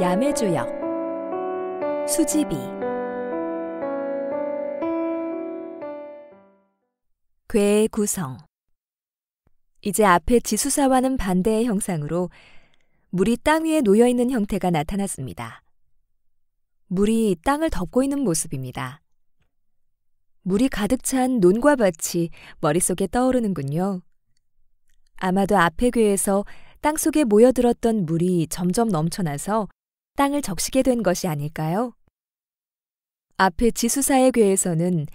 야매주역 수지비 괴의 구성 이제 앞에 지수사와는 반대의 형상으로 물이 땅 위에 놓여 있는 형태가 나타났습니다. 물이 땅을 덮고 있는 모습입니다. 물이 가득 찬 논과 밭이 머릿속에 떠오르는군요. 아마도 앞의 괴에서 땅속에 모여들었던 물이 점점 넘쳐나서 땅을 적시게 된 것이 아닐까요? 앞의 지수사의 괴에서는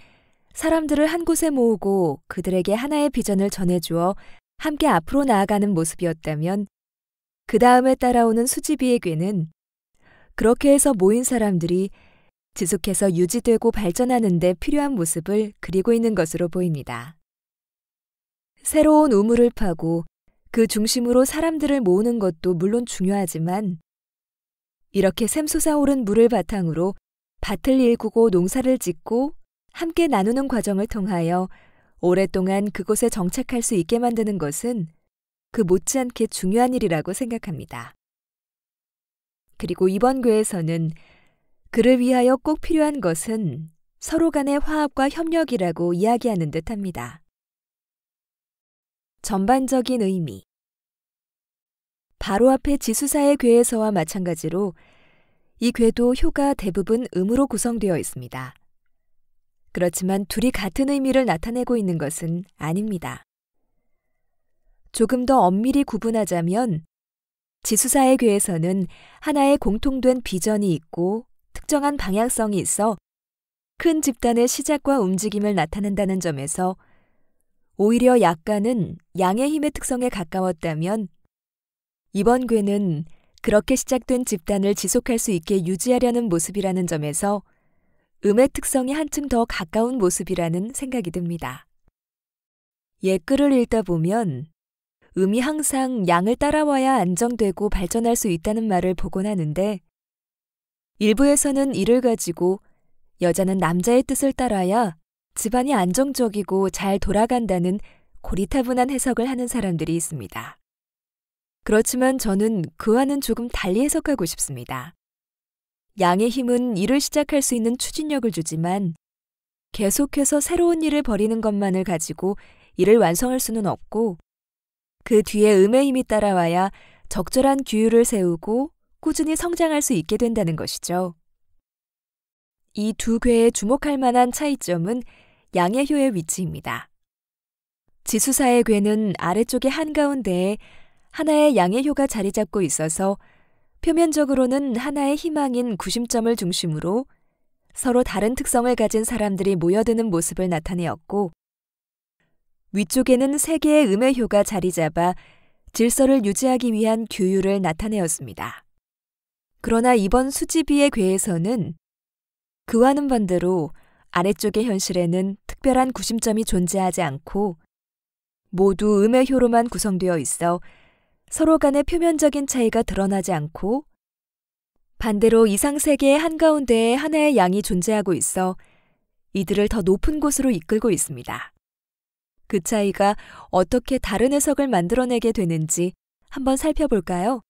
사람들을 한 곳에 모으고 그들에게 하나의 비전을 전해주어 함께 앞으로 나아가는 모습이었다면 그 다음에 따라오는 수지비의 괴는 그렇게 해서 모인 사람들이 지속해서 유지되고 발전하는 데 필요한 모습을 그리고 있는 것으로 보입니다. 새로운 우물을 파고 그 중심으로 사람들을 모으는 것도 물론 중요하지만 이렇게 샘솟아오른 물을 바탕으로 밭을 일구고 농사를 짓고 함께 나누는 과정을 통하여 오랫동안 그곳에 정착할 수 있게 만드는 것은 그 못지않게 중요한 일이라고 생각합니다. 그리고 이번 교에서는 그를 위하여 꼭 필요한 것은 서로 간의 화합과 협력이라고 이야기하는 듯 합니다. 전반적인 의미 바로 앞에 지수사의 궤에서와 마찬가지로 이 궤도 효가 대부분 음으로 구성되어 있습니다. 그렇지만 둘이 같은 의미를 나타내고 있는 것은 아닙니다. 조금 더 엄밀히 구분하자면 지수사의 궤에서는 하나의 공통된 비전이 있고 특정한 방향성이 있어 큰 집단의 시작과 움직임을 나타낸다는 점에서 오히려 약간은 양의 힘의 특성에 가까웠다면 이번 괴는 그렇게 시작된 집단을 지속할 수 있게 유지하려는 모습이라는 점에서 음의 특성이 한층 더 가까운 모습이라는 생각이 듭니다. 옛글을 읽다 보면 음이 항상 양을 따라와야 안정되고 발전할 수 있다는 말을 보곤 하는데 일부에서는 이를 가지고 여자는 남자의 뜻을 따라야 집안이 안정적이고 잘 돌아간다는 고리타분한 해석을 하는 사람들이 있습니다. 그렇지만 저는 그와는 조금 달리 해석하고 싶습니다. 양의 힘은 일을 시작할 수 있는 추진력을 주지만 계속해서 새로운 일을 벌이는 것만을 가지고 일을 완성할 수는 없고 그 뒤에 음의 힘이 따라와야 적절한 규율을 세우고 꾸준히 성장할 수 있게 된다는 것이죠. 이 두 괴에 주목할 만한 차이점은 양의 효의 위치입니다. 지수사의 괴는 아래쪽의 한가운데에 하나의 양의효가 자리 잡고 있어서 표면적으로는 하나의 희망인 구심점을 중심으로 서로 다른 특성을 가진 사람들이 모여드는 모습을 나타내었고 위쪽에는 세 개의 음의 효가 자리 잡아 질서를 유지하기 위한 규율을 나타내었습니다. 그러나 이번 수지비의 괴에서는 그와는 반대로 아래쪽의 현실에는 특별한 구심점이 존재하지 않고 모두 음의 효로만 구성되어 있어 서로 간의 표면적인 차이가 드러나지 않고 반대로 이상세계의 한가운데에 하나의 양이 존재하고 있어 이들을 더 높은 곳으로 이끌고 있습니다. 그 차이가 어떻게 다른 해석을 만들어내게 되는지 한번 살펴볼까요?